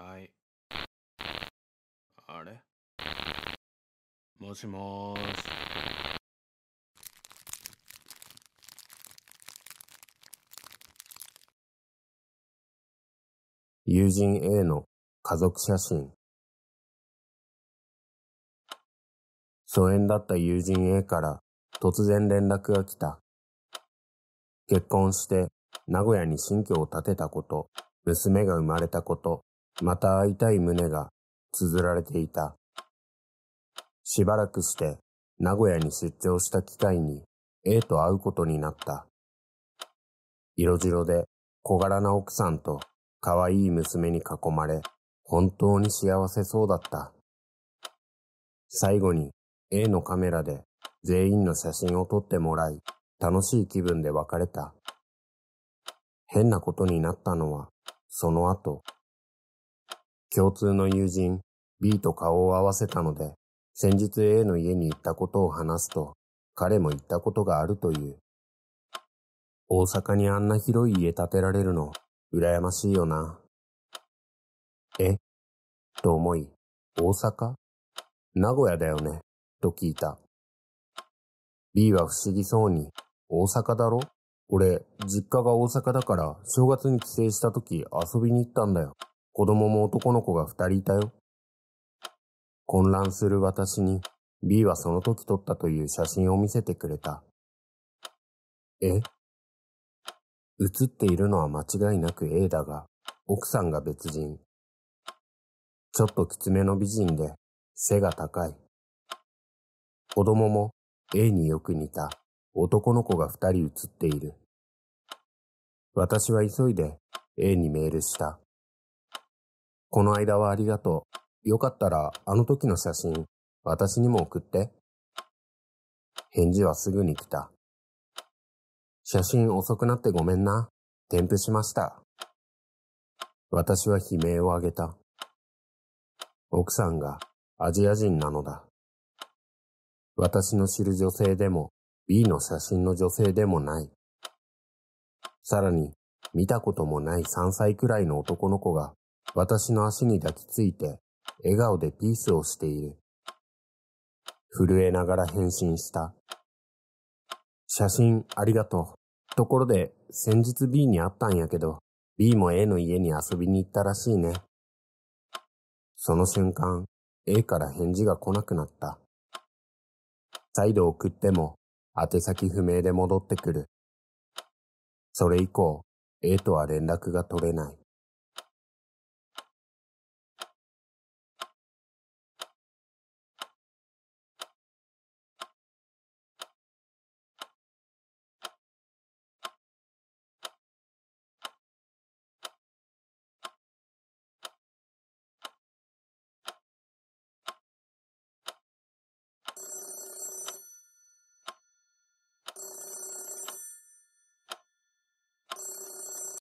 はい。あれもしもーし。友人 A の家族写真。疎遠だった友人 A から突然連絡が来た。結婚して名古屋に新居を建てたこと、娘が生まれたこと、またたい胸が綴られていた。しばらくして名古屋に出張した機会に A と会うことになった。色白で小柄な奥さんと可愛い娘に囲まれ、本当に幸せそうだった。最後に A のカメラで全員の写真を撮ってもらい、楽しい気分で別れた。変なことになったのは、その後、共通の友人 B と顔を合わせたので、先日 A の家に行ったことを話すと、彼も行ったことがあるという。大阪にあんな広い家建てられるの、羨ましいよな。えと思い、大阪名古屋だよねと聞いた。B は不思議そうに、大阪だろ俺、実家が大阪だから、正月に帰省した時遊びに行ったんだよ。子供も男の子が二人いたよ。混乱する私に B はその時撮ったという写真を見せてくれた。え写っているのは間違いなく A だが、奥さんが別人。ちょっときつめの美人で背が高い。子供も A によく似た男の子が二人写っている。私は急いで A にメールした。この間はありがとう。よかったらあの時の写真、私にも送って。返事はすぐに来た。写真遅くなってごめんな。添付しました。私は悲鳴を上げた。奥さんがアジア人なのだ。私の知る女性でも B の写真の女性でもない。さらに見たこともない3歳くらいの男の子が私の足に抱きついて、笑顔でピースをしている。震えながら返信した。写真ありがとう。ところで、先日 B に会ったんやけど、B も A の家に遊びに行ったらしいね。その瞬間、A から返事が来なくなった。再度送っても、宛先不明で戻ってくる。それ以降、A とは連絡が取れない。